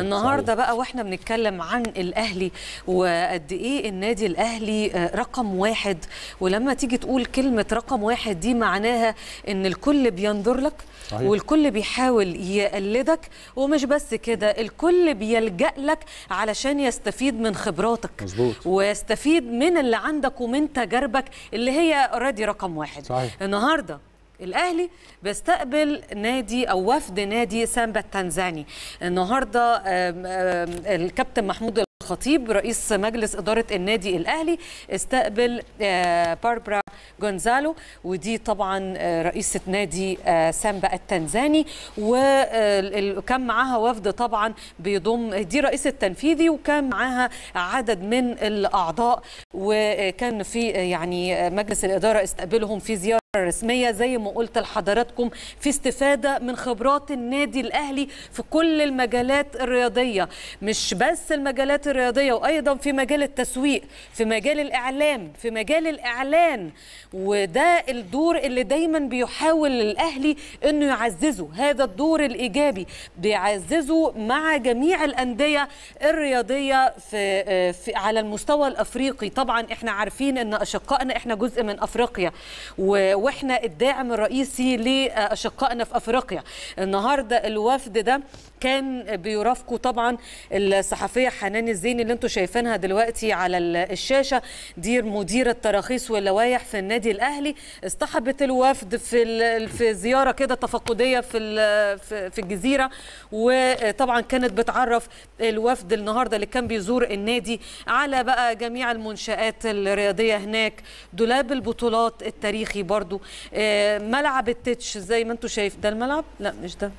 النهارده بقى واحنا بنتكلم عن الاهلي وقد ايه النادي الاهلي آه، رقم واحد ولما تيجي تقول كلمه رقم واحد دي معناها ان الكل بينظر لك صحيح. والكل بيحاول يقلدك ومش بس كده الكل بيلجأ لك علشان يستفيد من خبراتك مزبوط. ويستفيد من اللي عندك ومن تجاربك اللي هي اوريدي رقم واحد صحيح. النهارده الاهلي بيستقبل نادي او وفد نادي سامبا التنزاني النهارده الكابتن محمود الخطيب رئيس مجلس إدارة النادي الأهلي استقبل آه، باربرا جونزالو ودي طبعا آه، رئيسة نادي آه، سامبا التنزاني وكان معاها وفد طبعا بيضم دي رئيس التنفيذي وكان معاها عدد من الأعضاء وكان في يعني مجلس الإدارة استقبلهم في زيارة رسميه زي ما قلت لحضراتكم في استفاده من خبرات النادي الاهلي في كل المجالات الرياضيه مش بس المجالات الرياضيه وايضا في مجال التسويق في مجال الاعلام في مجال الاعلان وده الدور اللي دايما بيحاول الاهلي انه يعززه هذا الدور الايجابي بيعززه مع جميع الانديه الرياضيه في, آه، في على المستوى الافريقي طبعا احنا عارفين ان اشقائنا احنا جزء من افريقيا و واحنا الداعم الرئيسي لاشقائنا في افريقيا النهارده الوفد ده كان بيرافقه طبعا الصحفيه حنان الزيني اللي انتم شايفينها دلوقتي على الشاشه دي مديره التراخيص واللوائح في النادي الاهلي اصطحبت الوفد في في زياره كده تفقديه في في الجزيره وطبعا كانت بتعرف الوفد النهارده اللي كان بيزور النادي على بقى جميع المنشات الرياضيه هناك دولاب البطولات التاريخي برضو برضو آه، ملعب التتش زي ما انتم شايف ده الملعب لا مش ده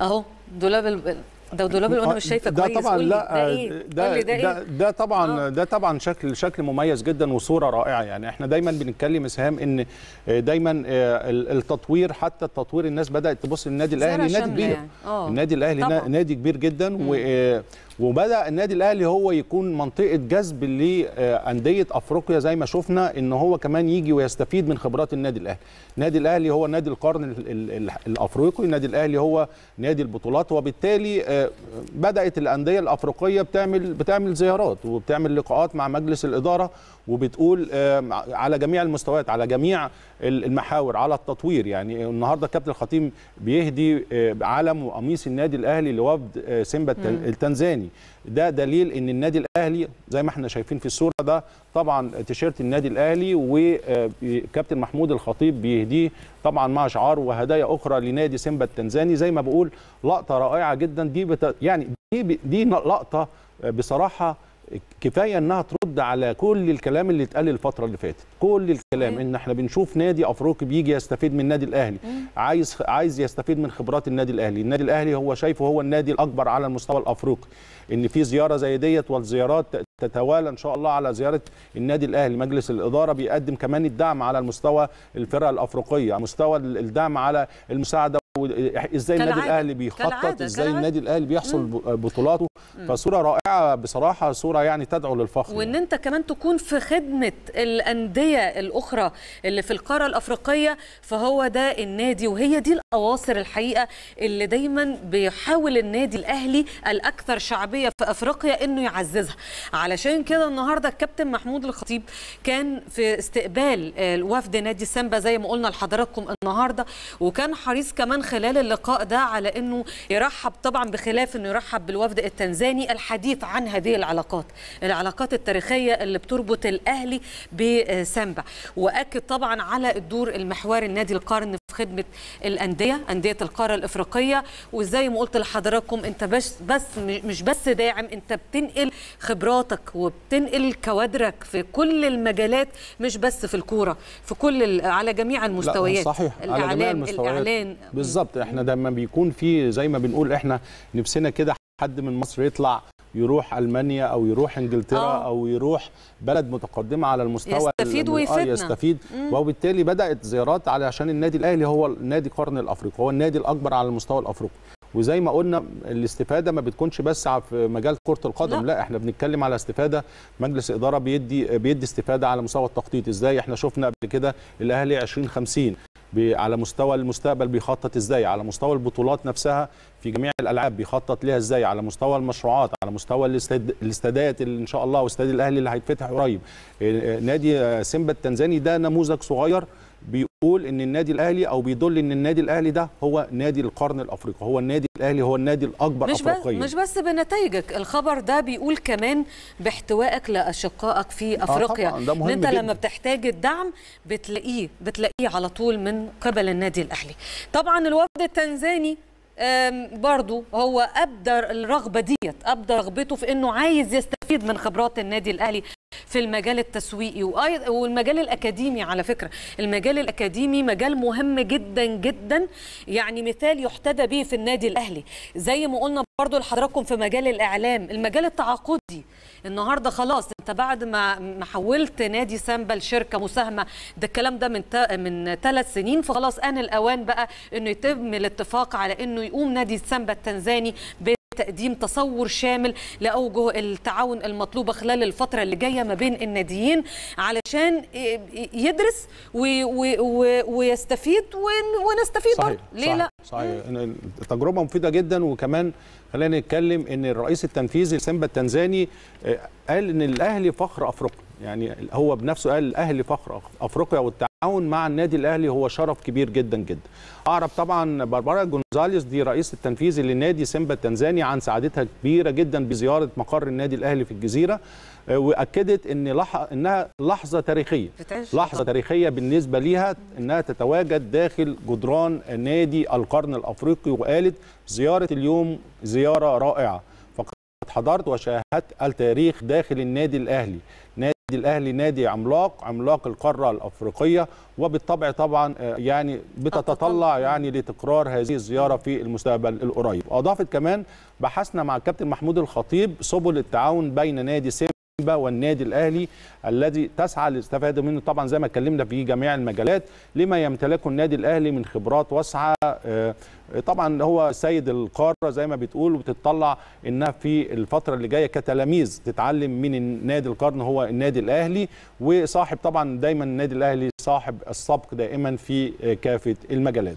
اهو دولاب ده دولاب الاونو مش آه، شايفه كويس طبعا لا ده, إيه؟ آه، ده, ده, ده, إيه؟ إيه؟ ده طبعا آه. ده طبعا شكل شكل مميز جدا وصوره رائعه يعني احنا دايما بنتكلم اسهام ان آه، دايما التطوير حتى التطوير الناس بدات تبص للنادي الاهلي نادي كبير يعني. النادي الاهلي طبعاً. نادي كبير جدا و وبدا النادي الاهلي هو يكون منطقه جذب لانديه افريقيا زي ما شفنا ان هو كمان يجي ويستفيد من خبرات النادي الاهلي النادي الاهلي هو نادي القرن الافريقي النادي الاهلي هو نادي البطولات وبالتالي بدات الانديه الافريقيه بتعمل بتعمل زيارات وبتعمل لقاءات مع مجلس الاداره وبتقول آه، على جميع المستويات على جميع المحاور على التطوير يعني النهارده كابتن الخطيب بيهدي آه، علم وقميص النادي الاهلي لوفد آه، سيمبا التنزاني ده دليل ان النادي الاهلي زي ما احنا شايفين في الصوره ده طبعا تيشيرت النادي الاهلي وكابتن محمود الخطيب بيهديه طبعا مع شعار وهدايا اخرى لنادي سيمبا التنزاني زي ما بقول لقطه رائعه جدا دي بت... يعني دي دي لقطه بصراحه كفايه انها ترد على كل الكلام اللي اتقال الفتره اللي فاتت كل الكلام ان احنا بنشوف نادي افريقي بيجي يستفيد من النادي الاهلي عايز عايز يستفيد من خبرات النادي الاهلي النادي الاهلي هو شايفه هو النادي الاكبر على المستوى الافريقي ان في زياره زي ديت والزيارات تتوالى ان شاء الله على زياره النادي الاهلي مجلس الاداره بيقدم كمان الدعم على المستوى الفرق الافريقيه مستوى الدعم على المساعده ازاي النادي الاهلي بيخطط ازاي النادي الاهلي بيحصل بطولاته فصوره رائعه بصراحه صوره يعني تدعو للفخر وان يعني. انت كمان تكون في خدمه الانديه الاخرى اللي في القاره الافريقيه فهو ده النادي وهي دي الاواصر الحقيقه اللي دايما بيحاول النادي الاهلي الاكثر شعبيه في افريقيا انه يعززها علشان كده النهارده الكابتن محمود الخطيب كان في استقبال آه، وفد نادي سامبا زي ما قلنا لحضراتكم النهارده وكان حريص كمان خلال اللقاء ده على انه يرحب طبعا بخلاف انه يرحب بالوفد التنزاني الحديث عن هذه العلاقات العلاقات التاريخيه اللي بتربط الاهلي بسامبا واكد طبعا على الدور المحوري النادي القرن في خدمه الانديه انديه القاره الافريقيه وزي ما قلت لحضراتكم انت بس بس مش بس داعم انت بتنقل خبراتك وبتنقل كوادرك في كل المجالات مش بس في الكوره في كل على جميع المستويات صحيح على جميع المستويات الاعلان بالظبط احنا لما بيكون في زي ما بنقول احنا نفسنا كده حد من مصر يطلع يروح المانيا او يروح انجلترا أوه. او يروح بلد متقدمه على المستوى يستفيد آه، ويفيدنا يستفيد وبالتالي بدات زيارات علشان النادي الاهلي هو نادي قرن الافريقي هو النادي الاكبر على المستوى الافريقي وزي ما قلنا الاستفاده ما بتكونش بس في مجال كره القدم لا. لا احنا بنتكلم على استفاده مجلس اداره بيدي بيدي استفاده على مستوى التخطيط ازاي احنا شفنا قبل كده الاهلي 2050 على مستوى المستقبل بيخطط ازاي على مستوى البطولات نفسها في جميع الالعاب بيخطط ليها ازاي على مستوى المشروعات على مستوى الاستادات اللي ان شاء الله واستاد الاهلي اللي هيتفتح قريب نادي سيمبا التنزاني ده نموذج صغير بيقول ان النادي الاهلي او بيدل ان النادي الاهلي ده هو نادي القرن الافريقي هو النادي الاهلي هو النادي الاكبر مش افريقيا مش بس بنتائجك الخبر ده بيقول كمان باحتوائك لاشقائك في آه افريقيا آه ده مهم انت جداً. لما بتحتاج الدعم بتلاقيه بتلاقيه على طول من قبل النادي الاهلي طبعا الوفد التنزاني برضو هو ابدى الرغبه ديت ابدى رغبته في انه عايز يستفيد من خبرات النادي الاهلي في المجال التسويقي وايضا والمجال الاكاديمي على فكره المجال الاكاديمي مجال مهم جدا جدا يعني مثال يحتذى به في النادي الاهلي زي ما قلنا برضو لحضراتكم في مجال الاعلام المجال التعاقدي النهارده خلاص انت بعد ما ما حولت نادي سامبا لشركه مساهمه ده الكلام ده من من ثلاث سنين فخلاص ان الاوان بقى انه يتم الاتفاق على انه يقوم نادي سامبا التنزاني تقديم تصور شامل لأوجه التعاون المطلوبة خلال الفترة اللي جاية ما بين الناديين علشان يدرس وي وي وي ويستفيد ونستفيد صحيح. برضه ليه صحيح. لا؟ صحيح التجربة مفيدة جدا وكمان خلينا نتكلم ان الرئيس التنفيذي سيمبا التنزاني آه، قال ان الاهلي فخر افريقيا يعني هو بنفسه قال الاهلي فخر افريقيا والتعاون التعاون مع النادي الاهلي هو شرف كبير جدا جدا اعرف طبعا باربارا جونزاليس دي رئيس التنفيذي للنادي سيمبا التنزاني عن سعادتها كبيره جدا بزياره مقر النادي الاهلي في الجزيره آه، واكدت ان لح... انها لحظه تاريخيه لحظه تاريخيه بالنسبه ليها انها تتواجد داخل جدران نادي القرن الافريقي وقالت زياره اليوم زياره رائعه فقد حضرت وشاهدت التاريخ داخل النادي الاهلي النادي الاهلي نادي عملاق عملاق القاره الافريقيه وبالطبع طبعا آه، يعني بتتطلع يعني لتكرار هذه الزياره في المستقبل القريب اضافت كمان بحثنا مع الكابتن محمود الخطيب سبل التعاون بين نادي سيم والنادي الاهلي الذي تسعى للاستفاده منه طبعا زي ما اتكلمنا في جميع المجالات لما يمتلكه النادي الاهلي من خبرات واسعه آه، طبعا هو سيد القاره زي ما بتقول وبتطلع انها في الفتره اللي جايه كتلاميذ تتعلم من نادي القرن هو النادي الاهلي وصاحب طبعا دايما النادي الاهلي صاحب السبق دائما في آه، كافه المجالات